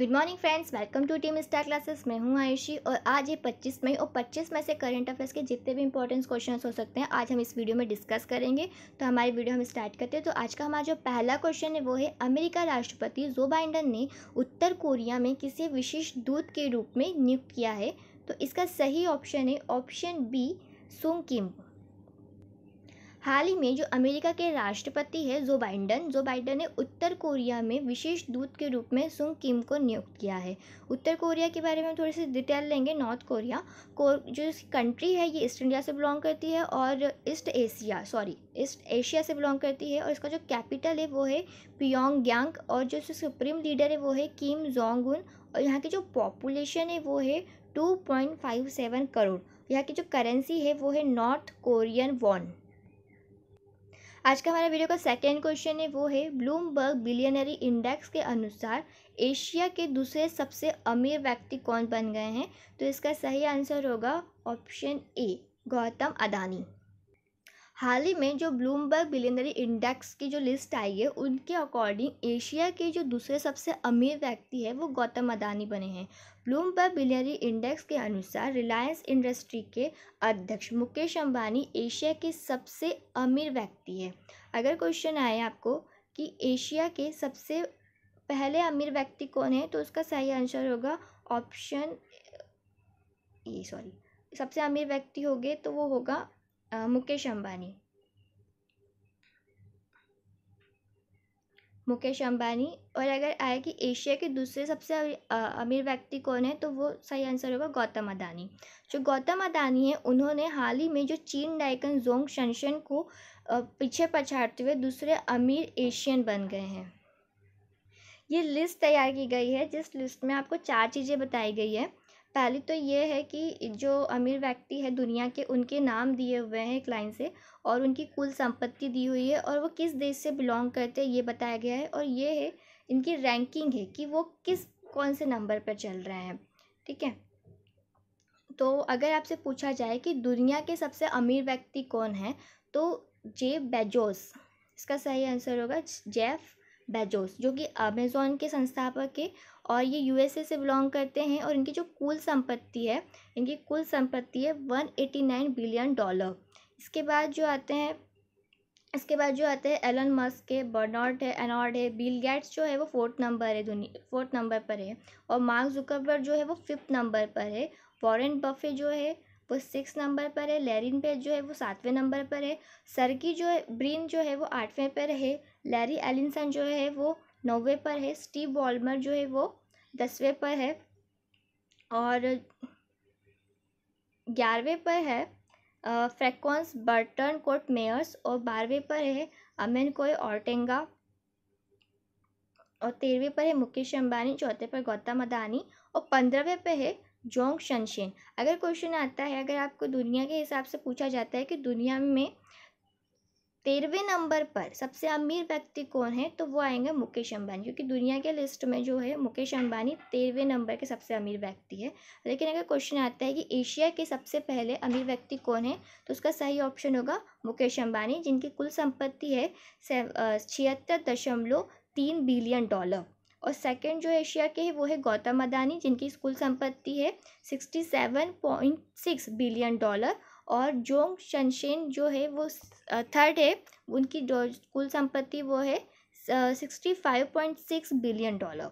good morning friends welcome to team star classes मैं हूं आयुषी और आज ये 25 मई और 25 मई से करंट अफेयर्स के जितने भी इंपॉर्टेंट क्वेश्चन हो सकते हैं आज हम इस वीडियो में डिस्कस करेंगे तो हमारी वीडियो हम स्टार्ट करते हैं तो आज का हमारा जो पहला क्वेश्चन है वो है अमेरिका राष्ट्रपति जो बाइडन ने उत्तर कोरिया में किसी विशेष दूत के रूप में नियुक्त किया है तो इसका सही ऑप्शन है ऑप्शन बी सुंग किम हाल ही में जो अमेरिका के राष्ट्रपति है जो बाइडन जो बाइडन ने उत्तर कोरिया में विशेष दूत के रूप में सुंग किम को नियुक्त किया है उत्तर कोरिया के बारे में थोड़ी सी डिटेल लेंगे नॉर्थ कोरिया को जो इसकी कंट्री है ये ईस्ट इंडिया से बिलोंग करती है और East Asia sorry East Asia से बिलोंग करती है और इसका जो कैपिटल है वो है पियोंग और जो सुप्रीम लीडर है वो है किम जोंग उन और यहाँ की जो पॉपुलेशन है वो है two point five seven crore यहाँ की जो करेंसी है वो है नॉर्थ कोरियन वॉन आज का हमारा वीडियो का सेकेंड क्वेश्चन है वो है ब्लूमबर्ग बिलियनरी इंडेक्स के अनुसार एशिया के दूसरे सबसे अमीर व्यक्ति कौन बन गए हैं तो इसका सही आंसर होगा ऑप्शन ए गौतम अदानी हाल ही में जो ब्लूमबर्ग बिलियनरी इंडेक्स की जो लिस्ट आई है उनके अकॉर्डिंग एशिया के जो दूसरे सबसे अमीर व्यक्ति है वो गौतम अदानी बने हैं ब्लूमबर्ग बिलियनरी इंडेक्स के अनुसार रिलायंस इंडस्ट्री के अध्यक्ष मुकेश अंबानी एशिया के सबसे अमीर व्यक्ति है अगर क्वेश्चन आए आपको कि एशिया के सबसे पहले अमीर व्यक्ति कौन है तो उसका सही आंसर होगा ऑप्शन ये सॉरी सबसे अमीर व्यक्ति होगे तो वो होगा मुकेश अंबानी मुकेश अंबानी और अगर आया कि एशिया के दूसरे सबसे अमीर व्यक्ति कौन है तो वो सही आंसर होगा गौतम अदानी जो गौतम अदानी है उन्होंने हाल ही में जो चीन डाइकन जोंग शनशन को पीछे पछाड़ते हुए दूसरे अमीर एशियन बन गए हैं ये लिस्ट तैयार की गई है जिस लिस्ट में आपको चार चीज़ें बताई गई है पहली तो ये है कि जो अमीर व्यक्ति है दुनिया के उनके नाम दिए हुए हैं एक लाइन से और उनकी कुल संपत्ति दी हुई है और वो किस देश से बिलोंग करते हैं ये बताया गया है और ये है इनकी रैंकिंग है कि वो किस कौन से नंबर पर चल रहे हैं ठीक है तो अगर आपसे पूछा जाए कि दुनिया के सबसे अमीर व्यक्ति कौन है तो जेफ बेजोस इसका सही आंसर होगा जेफ बेजोस जो कि अमेज़ोन के संस्थापक है और ये यूएसए से बिलोंग करते हैं और इनकी जो कुल संपत्ति है इनकी कुल संपत्ति है one eighty nine billion dollar इसके बाद जो आते हैं इसके बाद जो आते हैं एलन मस्क है बर्नॉर्ड है एनॉर्ड है बिल गेट्स जो है वो फोर्थ नंबर है दुनिया फोर्थ नंबर पर है और मार्क जुकरबर्ग जो है वो फिफ्थ नंबर पर है वॉरेन बफे जो है वो सिक्स नंबर पर है लेरिन पेज जो है वो सातवें नंबर पर है सरकी जो है ब्रीन जो है वो आठवें पर है लैरी एलिनसन जो है वो नौवे पर है स्टीव वॉलमर जो है वो दसवें पर है और ग्यारहवें पर है फ्रेक्वेंस बर्टन कोट मेयर्स और बारहवें पर है अमेन कोय ऑर्टेंगा और तेरहवें पर है मुकेश अंबानी चौथे पर गौतम अदानी और पंद्रहवें पर है जोंग शनशेन अगर क्वेश्चन आता है अगर आपको दुनिया के हिसाब से पूछा जाता है कि दुनिया में तेरहवें नंबर पर सबसे अमीर व्यक्ति कौन है तो वो आएंगे मुकेश अंबानी क्योंकि दुनिया के लिस्ट में जो है मुकेश अंबानी तेरहवें नंबर के सबसे अमीर व्यक्ति है लेकिन अगर क्वेश्चन आता है कि एशिया के सबसे पहले अमीर व्यक्ति कौन है तो उसका सही ऑप्शन होगा मुकेश अंबानी जिनकी कुल संपत्ति है छिहत्तर दशमलव तीन बिलियन डॉलर और सेकेंड जो एशिया के है वो है गौतम अदानी जिनकी कुल संपत्ति है sixty seven point six billion dollar और जोंग शनशेन जो है वो थर्ड है उनकी जो कुल संपत्ति वो है sixty five point six billion dollar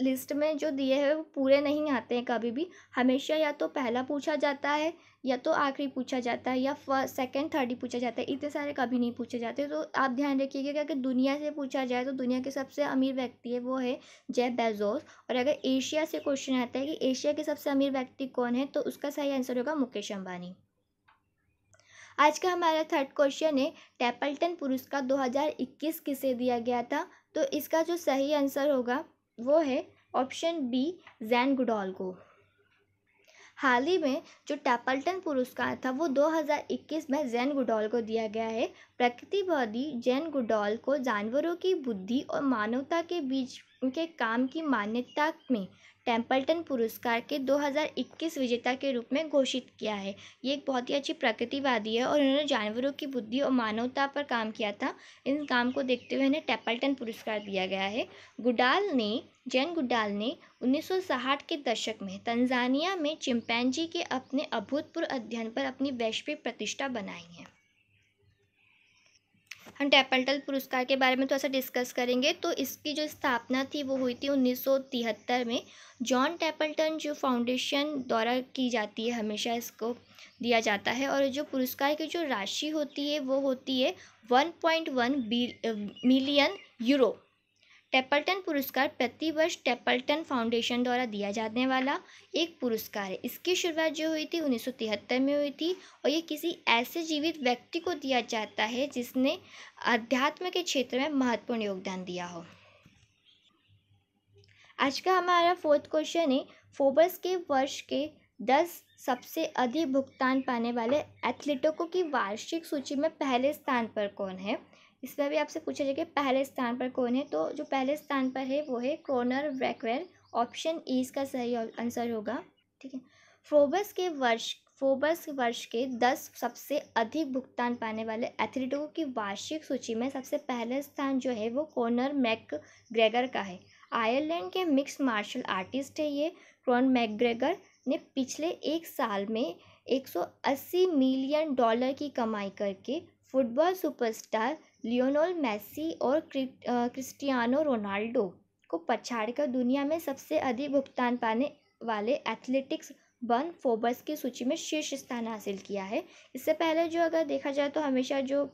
list में जो दिए हैं वो पूरे नहीं आते हैं कभी भी हमेशा या तो पहला पूछा जाता है या तो आखिरी पूछा जाता है या फर्स्ट सेकेंड थर्ड ही पूछा जाता है इतने सारे कभी नहीं पूछे जाते तो आप ध्यान रखिएगा कि अगर दुनिया से पूछा जाए तो दुनिया के सबसे अमीर व्यक्ति है वो है जय बेजोस और अगर एशिया से क्वेश्चन आता है कि एशिया के सबसे अमीर व्यक्ति कौन है तो उसका सही आंसर होगा मुकेश अम्बानी आज का हमारा थर्ड क्वेश्चन है टेपल्टन पुरस्कार 2021 किसे दिया गया था तो इसका जो सही आंसर होगा वो है ऑप्शन बी जैन गुडॉल को हाल ही में जो टैपल्टन पुरस्कार था वो 2021 में जैन गुडॉल को दिया गया है प्रकृतिवादी जैन गुडॉल को जानवरों की बुद्धि और मानवता के बीच उनके काम की मान्यता में टेम्पल्टन पुरस्कार के 2021 विजेता के रूप में घोषित किया है ये एक बहुत ही अच्छी प्रकृतिवादी है और इन्होंने जानवरों की बुद्धि और मानवता पर काम किया था इन काम को देखते हुए इन्हें टेम्पल्टन पुरस्कार दिया गया है गुडाल ने जैन गुडाल ने 1960 के दशक में तंजानिया में चिंपैंजी के अपने अभूतपूर्व अध्ययन पर अपनी वैश्विक प्रतिष्ठा बनाई है हम टेपल्टल पुरस्कार के बारे में थोड़ा सा डिस्कस करेंगे तो इसकी जो स्थापना थी वो हुई थी उन्नीस में जॉन टेपल्टन जो फाउंडेशन द्वारा की जाती है हमेशा इसको दिया जाता है और जो पुरस्कार की जो राशि होती है वो होती है वन 1.1 मिलियन यूरो टेपल्टन पुरस्कार प्रतिवर्ष टेपल्टन फाउंडेशन द्वारा दिया जाने वाला एक पुरस्कार है इसकी शुरुआत जो हुई थी 1973 में हुई थी और ये किसी ऐसे जीवित व्यक्ति को दिया जाता है जिसने अध्यात्म के क्षेत्र में महत्वपूर्ण योगदान दिया हो आज का हमारा फोर्थ क्वेश्चन है फोबस के वर्ष के दस सबसे अधिक भुगतान पाने वाले एथलीटों को की वार्षिक सूची में पहले स्थान पर कौन है इसमें भी आपसे पूछा जाएगा पहले स्थान पर कौन है तो जो पहले स्थान पर है वो है क्रोनर ब्रैकवेल ऑप्शन ई इसका सही आंसर होगा ठीक है फोबस के वर्ष फोबस वर्ष के दस सबसे अधिक भुगतान पाने वाले एथलीटों की वार्षिक सूची में सबसे पहले स्थान जो है वो कॉनर मैक ग्रेगर का है आयरलैंड के मिक्स मार्शल आर्टिस्ट है ये क्रॉन मैकग्रेगर ने पिछले एक साल में एक सौ अस्सी मिलियन डॉलर की कमाई करके फुटबॉल सुपरस्टार लियोनोल मेसी और क्रिस्टियानो रोनाल्डो को पछाड़ कर दुनिया में सबसे अधिक भुगतान पाने वाले एथलेटिक्स बन फोबर्स की सूची में शीर्ष स्थान हासिल किया है इससे पहले जो अगर देखा जाए तो हमेशा जो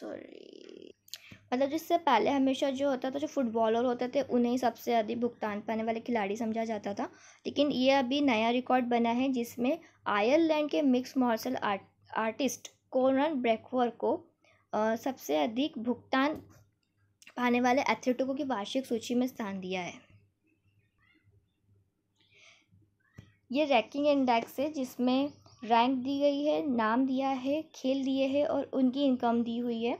सॉरी मतलब जिससे पहले हमेशा जो होता था जो फुटबॉलर होते थे उन्हें सबसे अधिक भुगतान पाने वाले खिलाड़ी समझा जाता था लेकिन ये अभी नया रिकॉर्ड बना है जिसमें आयरलैंड के मिक्स मार्शल आर्ट आर्टिस्ट कोरन ब्रेकवर को आ, सबसे अधिक भुगतान पाने वाले एथलीटों की वार्षिक सूची में स्थान दिया है ये रैंकिंग इंडेक्स है जिसमें रैंक दी गई है नाम दिया है खेल दिए है और उनकी इनकम दी हुई है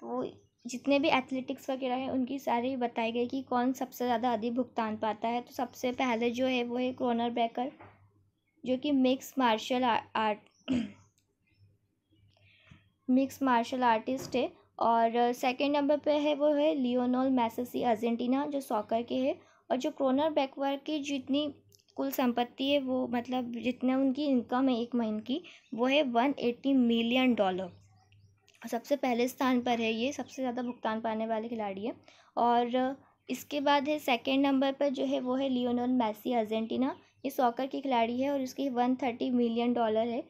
तो जितने भी एथलेटिक्स वगैरह हैं उनकी सारी बताई गई कि कौन सबसे ज़्यादा अधिक भुगतान पाता है तो सबसे पहले जो है वो है क्रोनर ब्रेकर जो कि mix martial art mix martial artist है और सेकंड uh, नंबर पे है वो है लियोनोल मैसेसी अर्जेंटीना जो सॉकर के है और जो क्रोनर बैकवर की जितनी कुल संपत्ति है वो मतलब जितना उनकी इनकम है एक महीने की वो है वन एट्टी मिलियन डॉलर सबसे पहले स्थान पर है ये सबसे ज़्यादा भुगतान पाने वाले खिलाड़ी है और इसके बाद है सेकेंड नंबर पर जो है वो है लियोनल मैसी अर्जेंटीना ये सॉकर की खिलाड़ी है और इसकी वन थर्टी मिलियन डॉलर है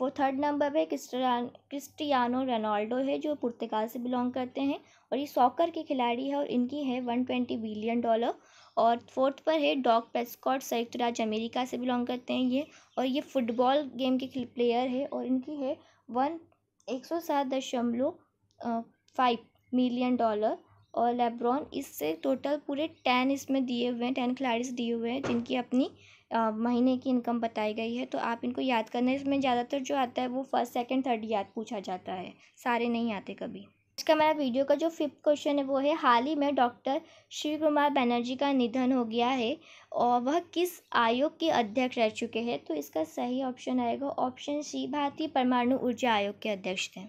वो थर्ड नंबर पर क्रिस्टियान क्रिस्टियानो रोनाल्डो है जो पुर्तगाल से बिलोंग करते हैं और ये सॉकर के खिलाड़ी है और इनकी है वन ट्वेंटी बिलियन डॉलर और फोर्थ पर है डॉग पेस्कॉट संयुक्त राज्य अमेरिका से बिलोंग करते हैं ये और ये फुटबॉल गेम के प्लेयर है और इनकी है वन एक सौ सात दशमलव फाइव मिलियन डॉलर और लेब्रॉन इससे टोटल पूरे टेन इसमें दिए हुए हैं टेन खिलाड़ी दिए हुए हैं जिनकी अपनी आ, महीने की इनकम बताई गई है तो आप इनको याद करना इसमें ज़्यादातर जो आता है वो फर्स्ट सेकंड थर्ड याद पूछा जाता है सारे नहीं आते कभी का मेरा वीडियो का जो फिफ्थ क्वेश्चन है वो है हाल ही में डॉक्टर श्री कुमार बनर्जी का निधन हो गया है और वह किस आयोग के अध्यक्ष रह चुके हैं तो इसका सही ऑप्शन आएगा ऑप्शन सी भारतीय परमाणु ऊर्जा आयोग के अध्यक्ष थे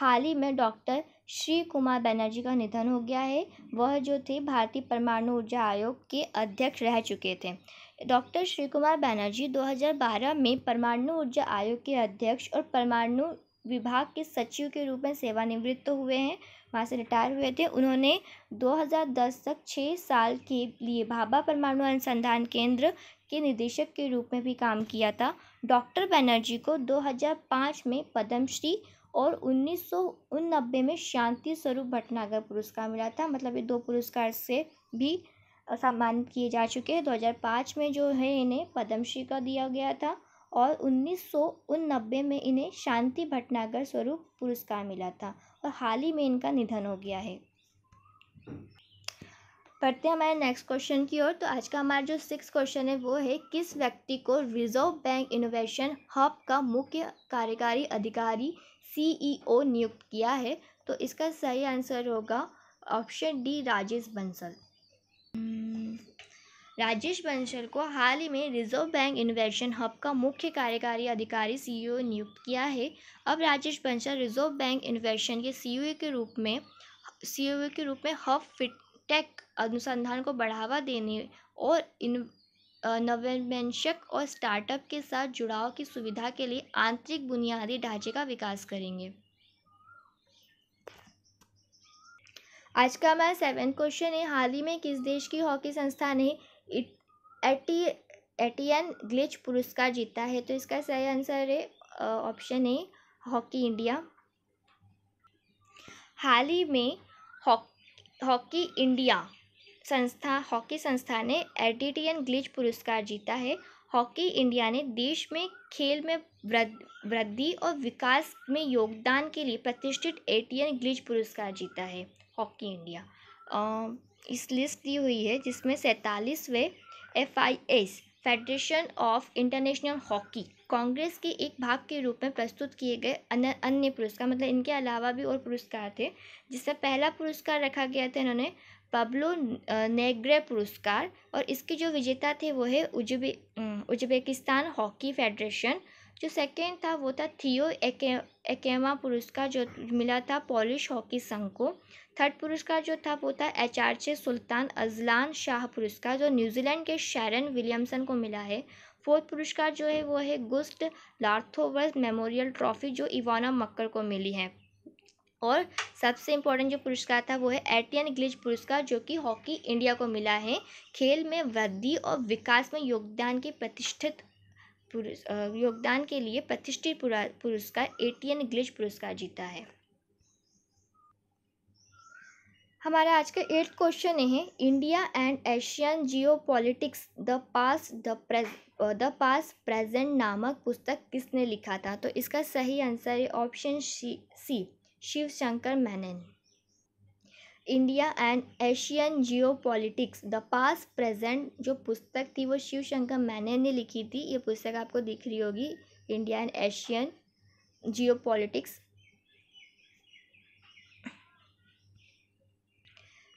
हाल ही में डॉक्टर श्री कुमार बनर्जी का निधन हो गया है वह जो थे भारतीय परमाणु ऊर्जा आयोग के अध्यक्ष रह चुके थे डॉक्टर श्री कुमार बनर्जी 2012 में परमाणु ऊर्जा आयोग के अध्यक्ष और परमाणु विभाग के सचिव के रूप में सेवानिवृत्त हुए हैं वहाँ से रिटायर हुए थे उन्होंने 2010 तक छः साल के लिए भाभा परमाणु अनुसंधान केंद्र के निदेशक के रूप में भी काम किया था डॉक्टर बनर्जी को 2005 में पद्मश्री और उन्नीस में शांति स्वरूप भटनागर पुरस्कार मिला था मतलब ये दो पुरस्कार से भी सम्मानित किए जा चुके हैं दो में जो है इन्हें पद्मश्री का दिया गया था और उन्नीस सौ नब्बे में इन्हें शांति भटनागर स्वरूप पुरस्कार मिला था और हाल ही में इनका निधन हो गया है पढ़ते हैं हमारे नेक्स्ट क्वेश्चन की ओर तो आज का हमारा जो सिक्स क्वेश्चन है वो है किस व्यक्ति को रिजर्व बैंक इनोवेशन हब का मुख्य कार्यकारी अधिकारी सीईओ e नियुक्त किया है तो इसका सही आंसर होगा option D Rajesh Bansal hmm, Rajesh Bansal को हाल ही में रिजर्व बैंक इन्वेस्टमेंट हब का मुख्य कार्यकारी अधिकारी सीईओ e नियुक्त किया है अब Rajesh Bansal Reserve Bank Investment के सीईओ e के रूप में सीईओ e के रूप में हब फिटेक अनुसंधान को बढ़ावा देने और इन नवोन्मेषक और स्टार्टअप के साथ जुड़ाव की सुविधा के लिए आंतरिक बुनियादी ढांचे का विकास करेंगे आज का हमारा सेवेंथ क्वेश्चन है हाल ही में किस देश की हॉकी संस्था ने एटी एटीएन ग्लिच पुरस्कार जीता है तो इसका सही आंसर है ऑप्शन ए हॉकी इंडिया हाल ही में हॉकी इंडिया संस्था हॉकी संस्था ने एटीटीएन ग्लिच पुरस्कार जीता है हॉकी इंडिया ने देश में खेल में वृद्धि और विकास में योगदान के लिए प्रतिष्ठित एटीएन ग्लिच पुरस्कार जीता है हॉकी इंडिया इस लिस्ट दी हुई है जिसमें सैंतालीसवें F I S Federation of International Hockey Congress के एक भाग के रूप में प्रस्तुत किए गए अन्य पुरस्कार मतलब इनके अलावा भी और पुरस्कार थे जिससे पहला पुरस्कार रखा गया था इन्होंने पब्लो नेग्रे पुरस्कार और इसके जो विजेता थे वो है उजबे उज्बेकिस्तान हॉकी फेडरेशन जो सेकेंड था वो था थियो एके एकेमा पुरस्कार जो मिला था पॉलिश हॉकी संघ को थर्ड पुरस्कार जो था वो था एच आर चे सुल्तान अजलान शाह पुरस्कार जो न्यूजीलैंड के शैरन विलियमसन को मिला है फोर्थ पुरस्कार जो है वो है गुस्ट लार्थोवर्स मेमोरियल ट्रॉफी जो इवाना मक्कर को मिली है और सबसे इम्पोर्टेंट जो पुरस्कार था वो है एटियन ग्लिच पुरस्कार जो कि हॉकी इंडिया को मिला है खेल में वृद्धि और विकास में योगदान के प्रतिष्ठित योगदान के लिए प्रतिष्ठित पुरस्कार एटियन ग्लिच पुरस्कार जीता है हमारा आज का एट्थ क्वेश्चन है India and Asian geopolitics the past the the past present नामक पुस्तक किसने लिखा था तो इसका सही आंसर है option C Shiv Shankar Menon India and Asian geopolitics the past present जो पुस्तक थी वो शिव शंकर मैनन ने लिखी थी ये पुस्तक आपको दिख रही होगी India and Asian geopolitics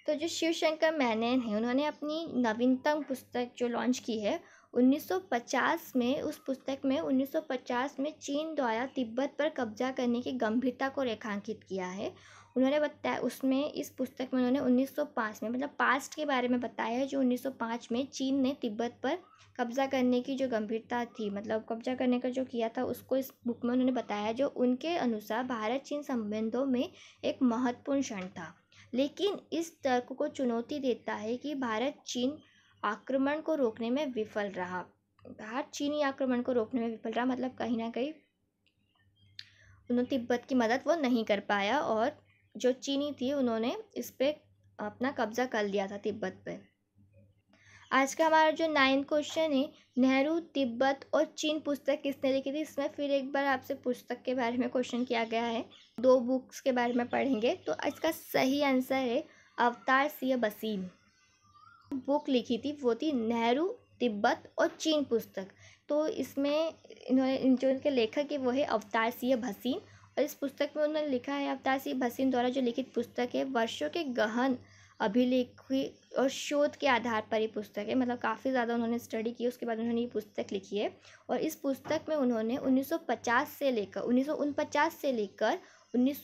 तो जो शिव शंकर मैनन हैं उन्होंने अपनी नवीनतम पुस्तक जो लॉन्च की है 1950 में उस पुस्तक में 1950 में चीन द्वारा तिब्बत पर कब्जा करने की गंभीरता को रेखांकित किया है उन्होंने बताया उसमें इस पुस्तक में उन्होंने 1905 में मतलब पास्ट के बारे में बताया है जो 1905 में चीन ने तिब्बत पर कब्जा करने की जो गंभीरता थी मतलब कब्जा करने का जो किया था उसको इस बुक में उन्होंने बताया जो उनके अनुसार भारत चीन संबंधों में एक महत्वपूर्ण क्षण था लेकिन इस तर्क को चुनौती देता है कि भारत चीन आक्रमण को रोकने में विफल रहा भारत चीनी आक्रमण को रोकने में विफल रहा मतलब कहीं ना कहीं उन्होंने तिब्बत की मदद वो नहीं कर पाया और जो चीनी थी उन्होंने इस पर अपना कब्जा कर लिया था तिब्बत पर आज का हमारा जो नाइन्थ क्वेश्चन है नेहरू तिब्बत और चीन पुस्तक किसने लिखी थी इसमें फिर एक बार आपसे पुस्तक के बारे में क्वेश्चन किया गया है दो बुक्स के बारे में पढ़ेंगे तो इसका सही आंसर है अवतार सिंह बसीम बुक लिखी थी वो थी नेहरू तिब्बत और चीन पुस्तक तो इसमें इन्होंने जो इनके लेखक है वो है अवतार सिंह भसीन और इस पुस्तक में उन्होंने लिखा है अवतार सी भसीन द्वारा जो लिखित पुस्तक है वर्षों के गहन अभिलेखी और शोध के आधार पर ये पुस्तक है मतलब काफ़ी ज़्यादा उन्होंने स्टडी की उसके बाद उन्होंने ये पुस्तक लिखी है और इस पुस्तक में उन्होंने 1950 से लेकर उन्नीस से लेकर उन्नीस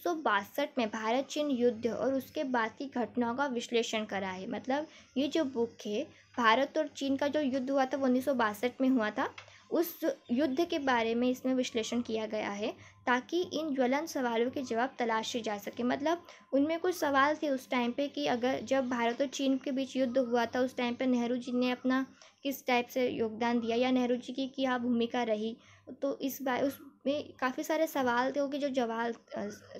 में भारत चीन युद्ध और उसके बाद की घटनाओं का विश्लेषण करा है मतलब ये जो बुक है भारत और चीन का जो युद्ध हुआ था वो उन्नीस में हुआ था उस युद्ध के बारे में इसमें विश्लेषण किया गया है ताकि इन ज्वलन सवालों के जवाब तलाशे जा सके मतलब उनमें कुछ सवाल थे उस टाइम पे कि अगर जब भारत और चीन के बीच युद्ध हुआ था उस टाइम पे नेहरू जी ने अपना किस टाइप से योगदान दिया या नेहरू जी की क्या भूमिका रही तो इस बार उस में काफ़ी सारे सवाल थे कि जो जवाब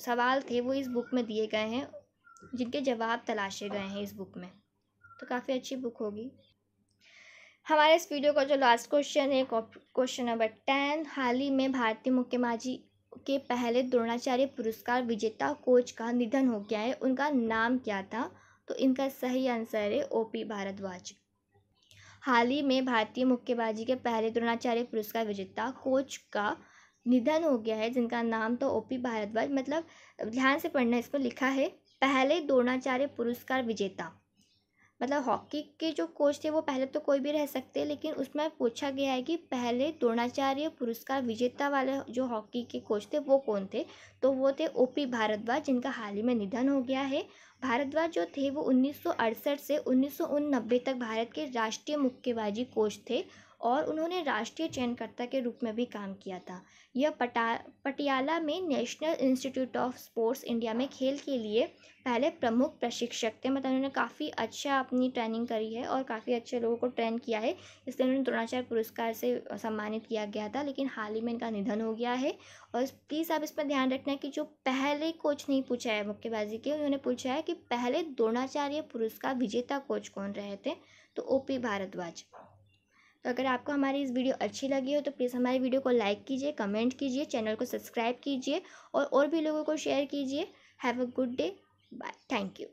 सवाल थे वो इस बुक में दिए गए हैं जिनके जवाब तलाशे गए हैं इस बुक में तो काफ़ी अच्छी बुक होगी हमारे इस वीडियो का जो लास्ट क्वेश्चन है क्वेश्चन नंबर टेन हाल ही में भारतीय मुक्केबाजी के पहले द्रोणाचार्य पुरस्कार विजेता कोच का निधन हो गया है उनका नाम क्या था तो इनका सही आंसर है ओ पी भारद्वाज हाल ही में भारतीय मुक्केबाजी के पहले द्रोणाचार्य पुरस्कार विजेता कोच का निधन हो गया है जिनका नाम तो ओ पी भारद्वाज मतलब ध्यान से पढ़ना इसमें लिखा है पहले द्रोणाचार्य पुरस्कार विजेता मतलब हॉकी के जो कोच थे वो पहले तो कोई भी रह सकते लेकिन उसमें पूछा गया है कि पहले द्रोणाचार्य पुरस्कार विजेता वाले जो हॉकी के कोच थे वो कौन थे तो वो थे ओ पी भारद्वाज जिनका हाल ही में निधन हो गया है भारद्वाज जो थे वो 1968 से उन्नीस तक भारत के राष्ट्रीय मुक्केबाजी कोच थे और उन्होंने राष्ट्रीय चयनकर्ता के रूप में भी काम किया था यह पटा पटियाला में National Institute of Sports India में खेल के लिए पहले प्रमुख प्रशिक्षक थे मतलब उन्होंने काफ़ी अच्छा अपनी ट्रेनिंग करी है और काफ़ी अच्छे लोगों को ट्रेन किया है इसलिए उन्हें द्रोणाचार्य पुरस्कार से सम्मानित किया गया था लेकिन हाल ही में इनका निधन हो गया है और प्लीज़ आप इस पर ध्यान रखना कि जो पहले कोच नहीं पूछा है मुक्केबाजी के उन्होंने पूछा है कि पहले द्रोणाचार्य पुरस्कार विजेता कोच कौन रहे थे तो ओ पी भारद्वाज तो अगर आपको हमारी इस वीडियो अच्छी लगी हो तो प्लीज़ हमारी वीडियो को लाइक कीजिए कमेंट कीजिए चैनल को सब्सक्राइब कीजिए और और भी लोगों को शेयर कीजिए have a good day bye thank you